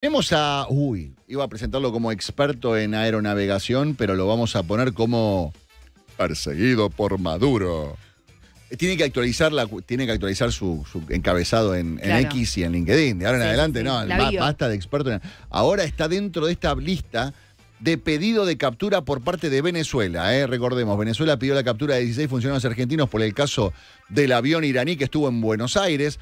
Tenemos a. Uy, iba a presentarlo como experto en aeronavegación, pero lo vamos a poner como perseguido por Maduro. Eh, tiene que actualizar, tiene que actualizar su, encabezado en, X y en LinkedIn. De ahora en adelante, no, basta de experto. ahora está dentro de esta lista de pedido de captura por parte de Venezuela. ¿eh? Recordemos, Venezuela pidió la captura de 16 funcionarios argentinos por el caso del avión iraní que estuvo en Buenos Aires.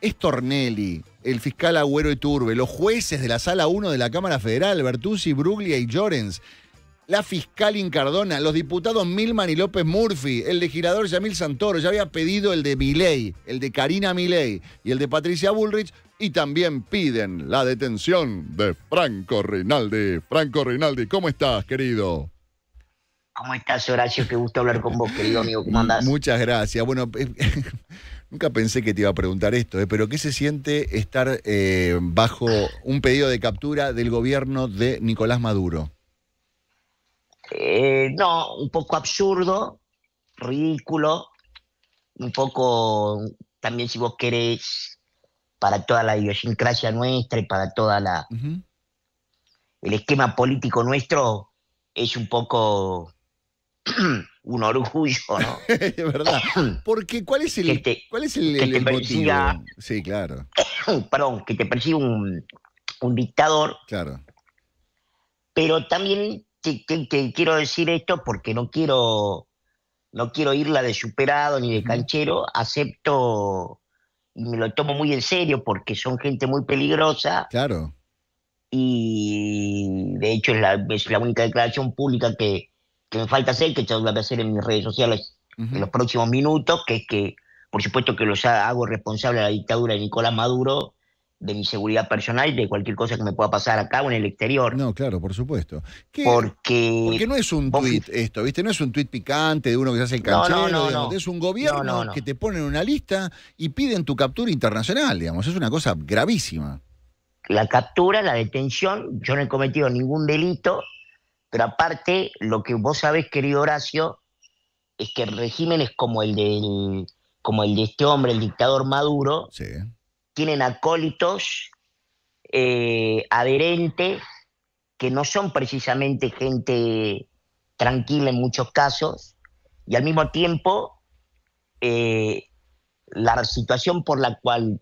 Es Tornelli, el fiscal Agüero Iturbe, los jueces de la Sala 1 de la Cámara Federal, Bertuzzi, Bruglia y Llorens, la fiscal Incardona, los diputados Milman y López Murphy, el legislador Yamil Santoro, ya había pedido el de Milei, el de Karina Milei y el de Patricia Bullrich, y también piden la detención de Franco Rinaldi. Franco Rinaldi, ¿cómo estás, querido? ¿Cómo estás, Horacio? Qué gusto hablar con vos, querido amigo. ¿Cómo andás? Muchas gracias. Bueno, eh, Nunca pensé que te iba a preguntar esto, ¿eh? pero ¿qué se siente estar eh, bajo un pedido de captura del gobierno de Nicolás Maduro? Eh, no, un poco absurdo, ridículo, un poco también si vos querés para toda la idiosincrasia nuestra y para toda la el esquema político nuestro es un poco un orgullo, ¿no? De verdad. Porque ¿cuál es el, que te, cuál Sí, claro. perdón, que te persiga un, dictador. Claro. Pero también te, quiero decir esto porque no quiero, no quiero irla de superado ni de canchero. Acepto y me lo tomo muy en serio porque son gente muy peligrosa. Claro. Y de hecho es la única declaración pública que, que me falta hacer, que yo lo voy a hacer en mis redes sociales en los próximos minutos, que es que, por supuesto que los hago responsable a la dictadura de Nicolás Maduro, de mi seguridad personal, de cualquier cosa que me pueda pasar acá o en el exterior. No, claro, por supuesto. Porque... Porque no es un tuit esto, ¿viste? No es un tuit picante de uno que se hace el canchero, es un gobierno que te pone en una lista y piden tu captura internacional, digamos, es una cosa gravísima. La captura, la detención, yo no he cometido ningún delito, pero aparte, lo que vos sabés, querido Horacio, es que regímenes como el, como el de este hombre, el dictador Maduro, tienen acólitos, eh, adherentes, que no son precisamente gente tranquila en muchos casos, y al mismo tiempo eh, la situación por la cual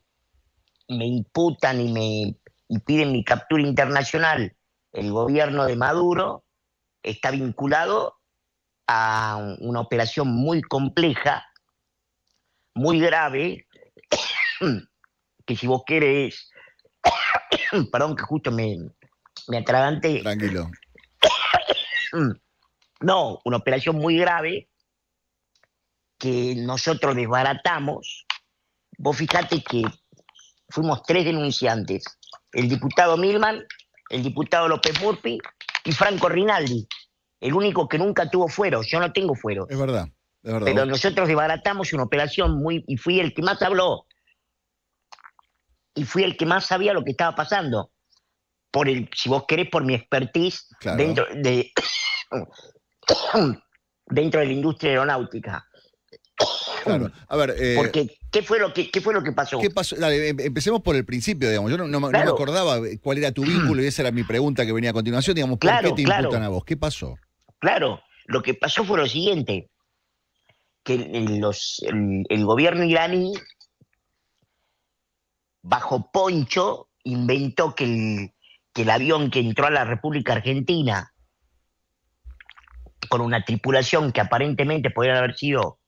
me imputan y me y piden mi captura internacional el gobierno de Maduro está vinculado a una operación muy compleja, muy grave, que si vos querés, perdón que justo me, me atragante. Tranquilo. no, una operación muy grave que nosotros desbaratamos. Vos fijate que fuimos tres denunciantes, el diputado Milman, el diputado López Murphy y Franco Rinaldi. El único que nunca tuvo fuero. Yo no tengo fuero. Es verdad, es verdad. Pero nosotros desbaratamos una operación muy. Y fui el que más habló. Y fui el que más sabía lo que estaba pasando. Por el, si vos querés, por mi expertise dentro de dentro de la industria aeronáutica. Claro. A ver. Eh, Porque, ¿qué fue, lo que, ¿qué fue lo que pasó? Em, empecemos por el principio, digamos. Yo no, me acordaba cuál era tu vínculo y esa era mi pregunta que venía a continuación. Digamos, ¿por qué te imputan a vos? ¿Qué pasó? Claro, lo que pasó fue lo siguiente: que los, el, gobierno iraní, bajo poncho, inventó que el, que el avión que entró a la República Argentina con una tripulación que aparentemente podría haber sido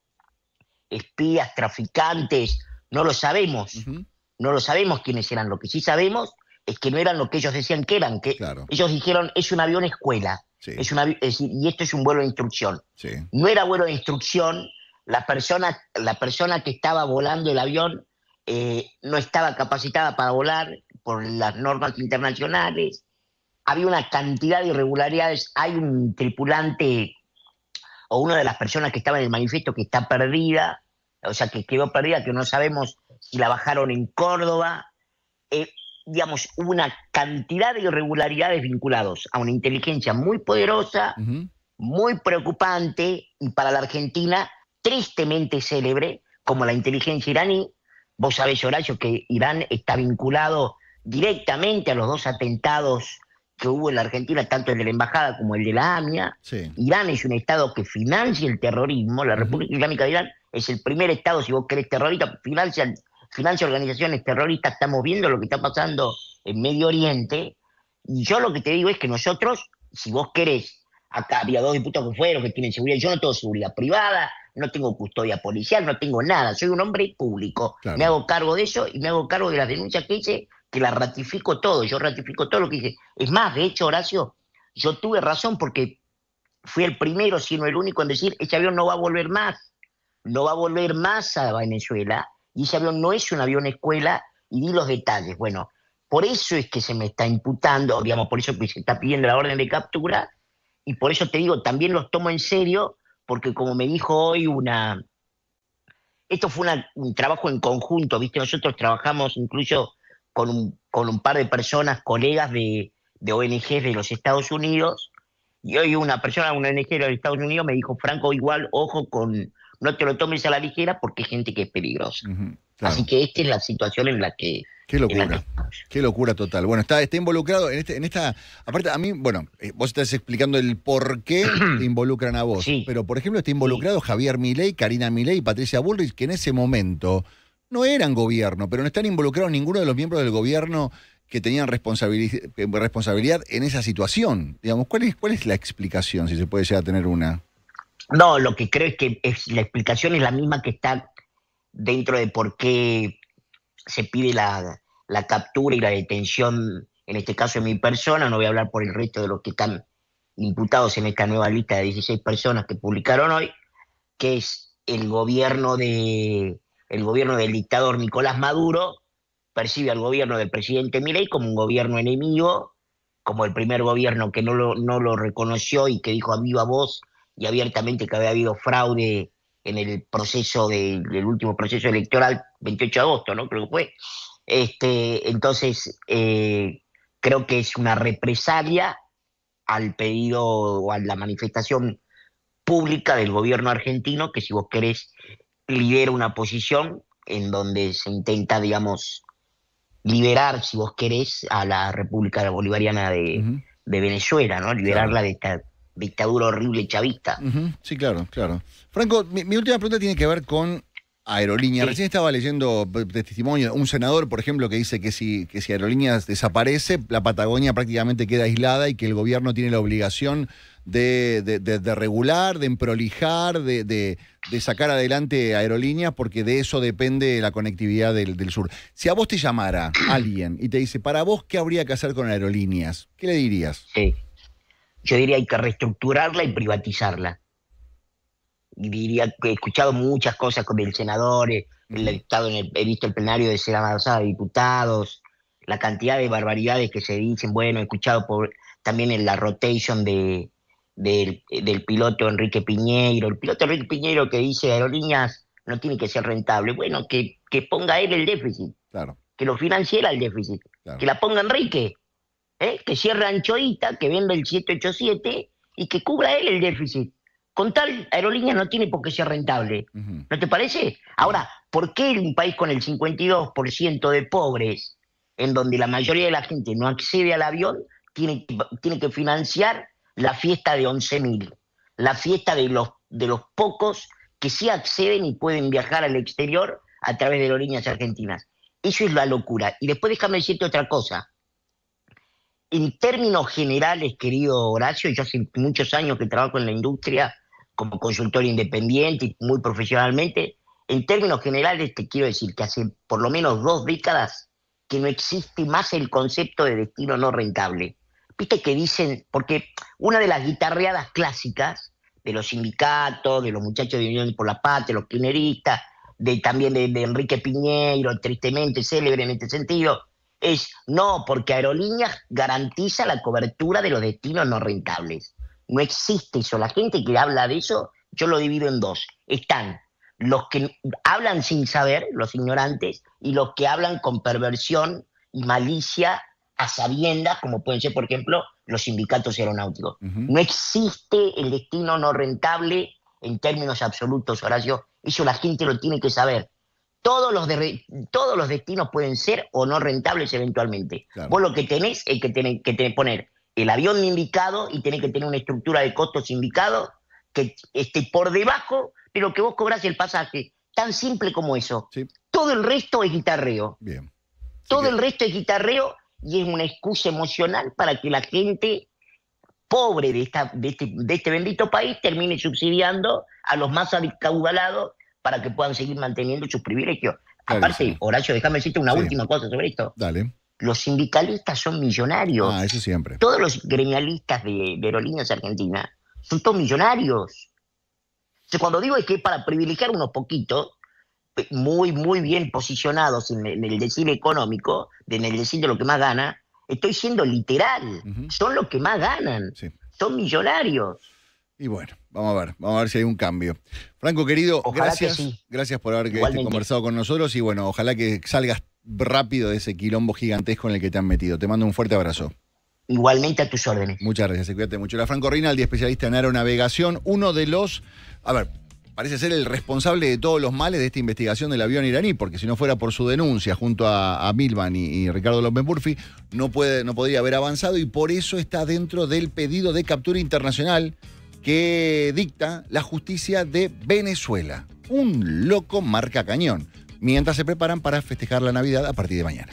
espías, traficantes, no lo sabemos. No lo sabemos quiénes eran. Lo que sí sabemos es que no eran lo que ellos decían que eran. Que claro. Ellos dijeron, es un avión escuela. Es, y esto es un vuelo de instrucción. No era vuelo de instrucción. La persona, la persona que estaba volando el avión eh, no estaba capacitada para volar por las normas internacionales. Había una cantidad de irregularidades. Hay un tripulante o una de las personas que estaba en el manifiesto que está perdida, o sea, que quedó perdida, que no sabemos si la bajaron en Córdoba. Eh, digamos, una cantidad de irregularidades vinculados a una inteligencia muy poderosa, muy preocupante y para la Argentina tristemente célebre, como la inteligencia iraní. Vos sabés, Horacio, que Irán está vinculado directamente a los dos atentados que hubo en la Argentina, tanto el de la Embajada como el de la AMIA. Irán es un Estado que financia el terrorismo, la República Islámica de Irán es el primer Estado, si vos querés, terrorista, financia, financia organizaciones terroristas, estamos viendo lo que está pasando en Medio Oriente, y yo lo que te digo es que nosotros, si vos querés, acá había dos diputados que fueron, que tienen seguridad, yo no tengo seguridad privada, no tengo custodia policial, no tengo nada, soy un hombre público, me hago cargo de eso y me hago cargo de las denuncias que hice que la ratifico todo, yo ratifico todo lo que dije. Es más, de hecho, Horacio, yo tuve razón porque fui el primero, sino el único en decir, ese avión no va a volver más, no va a volver más a Venezuela, y ese avión no es un avión escuela, y di los detalles. Bueno, por eso es que se me está imputando, digamos, por eso que se está pidiendo la orden de captura, y por eso te digo, también los tomo en serio, porque como me dijo hoy una... Esto fue un trabajo en conjunto, ¿viste? Nosotros trabajamos incluso con un, con un par de personas, colegas de, de ONGs de los Estados Unidos, y hoy una persona, un ONG de los Estados Unidos me dijo, Franco, igual, ojo con, no te lo tomes a la ligera porque hay gente que es peligrosa. Así que esta es la situación en la que... Qué locura, qué locura total. Bueno, está, está involucrado en, este, en esta... Aparte, a mí, bueno, eh, vos estás explicando el por qué te involucran a vos. Pero, por ejemplo, está involucrado Javier Milei, Karina Milei, Patricia Bullrich, que en ese momento no eran gobierno, pero no están involucrados ninguno de los miembros del gobierno que tenían eh, responsabilidad en esa situación. Digamos, ¿cuál es, la explicación, si se puede llegar a tener una? No, lo que creo es que es, la explicación es la misma que está dentro de por qué se pide la, la captura y la detención, en este caso de mi persona, no voy a hablar por el resto de los que están imputados en esta nueva lista de 16 personas que publicaron hoy, que es el gobierno de, el gobierno del dictador Nicolás Maduro percibe al gobierno del presidente Milei como un gobierno enemigo, como el primer gobierno que no lo, reconoció y que dijo a viva voz y abiertamente que había habido fraude en el proceso del último proceso electoral 28 de agosto, ¿no? Creo que fue. Este, entonces, eh, creo que es una represalia al pedido o a la manifestación pública del gobierno argentino, que si vos querés lidera una posición en donde se intenta, digamos, liberar, si vos querés, a la República Bolivariana de, Venezuela, ¿no? Liberarla de esta dictadura horrible chavista. Sí, claro, claro. Franco, mi, última pregunta tiene que ver con aerolíneas. Recién estaba leyendo eh, testimonio, de un senador, por ejemplo, que dice que si, que si aerolíneas desaparece, la Patagonia prácticamente queda aislada y que el gobierno tiene la obligación de, de, regular, de emprolijar, de, sacar adelante aerolíneas, porque de eso depende la conectividad del, del sur. Si a vos te llamara alguien y te dice, para vos, ¿qué habría que hacer con aerolíneas? ¿Qué le dirías? Sí. Yo diría hay que reestructurarla y privatizarla diría que he escuchado muchas cosas con el senador, he, eh, en el, visto el plenario de ser de diputados, la cantidad de barbaridades que se dicen, bueno, he escuchado también en la rotation de, del, piloto Enrique Piñeiro, el piloto Enrique Piñeiro que dice aerolíneas no tiene que ser rentable, bueno, que, que ponga él el déficit, que lo financiera el déficit, que la ponga Enrique, ¿eh? que cierre Anchoita, que venda el 787 y que cubra él el déficit con tal aerolínea no tiene por qué ser rentable. ¿No te parece? Ahora, ¿por qué un país con el 52% de pobres, en donde la mayoría de la gente no accede al avión, tiene, tiene que financiar la fiesta de 11.000, la fiesta de los, de los pocos que sí acceden y pueden viajar al exterior a través de aerolíneas argentinas? Eso es la locura. Y después déjame decirte otra cosa. En términos generales, querido Horacio, yo hace muchos años que trabajo en la industria, como consultor independiente y muy profesionalmente, en términos generales te quiero decir que hace por lo menos dos décadas que no existe más el concepto de destino no rentable. Viste que dicen, porque una de las guitarreadas clásicas de los sindicatos, de los muchachos de Unión por la Paz, de los quineristas, de, también de, Enrique Piñeiro, tristemente célebre en este sentido, es no, porque Aerolíneas garantiza la cobertura de los destinos no rentables. No existe eso. La gente que habla de eso, yo lo divido en dos. Están los que hablan sin saber, los ignorantes, y los que hablan con perversión y malicia a sabiendas, como pueden ser, por ejemplo, los sindicatos aeronáuticos. No existe el destino no rentable en términos absolutos, Horacio. Eso la gente lo tiene que saber. Todos los, destinos pueden ser o no rentables eventualmente. Vos lo que tenés es que, tenés, que poner el avión indicado y tiene que tener una estructura de costos indicado que esté por debajo pero que vos cobras el pasaje. Tan simple como eso. Todo el resto es guitarreo. Bien. Todo el resto es guitarreo y es una excusa emocional para que la gente pobre de, esta, de, este, de este bendito país termine subsidiando a los más acaudalados para que puedan seguir manteniendo sus privilegios. Aparte, Horacio, déjame decirte una última cosa sobre esto. Dale. Los sindicalistas son millonarios. Ah, eso siempre. Todos los gremialistas de, de Aerolíneas Argentinas son todos millonarios. cuando digo es que para privilegiar unos poquitos, eh, muy, muy bien posicionados en, el decir económico, en el decir de lo que más gana, estoy siendo literal. Son los que más ganan. Son millonarios. Y bueno, vamos a ver, vamos a ver si hay un cambio. Franco, querido, gracias. Gracias por haber conversado con nosotros y bueno, ojalá que salgas rápido de ese quilombo gigantesco en el que te han metido. Te mando un fuerte abrazo. Igualmente a tus órdenes. Muchas gracias, cuídate mucho. La Franco Rinaldi, especialista en aeronavegación, uno de los. A ver, parece ser el responsable de todos los males de esta investigación del avión iraní, porque si no fuera por su denuncia junto a, a y, Ricardo López Murphy, no, puede, no podría haber avanzado y por eso está dentro del pedido de captura internacional que dicta la justicia de Venezuela. Un loco marca cañón mientras se preparan para festejar la Navidad a partir de mañana.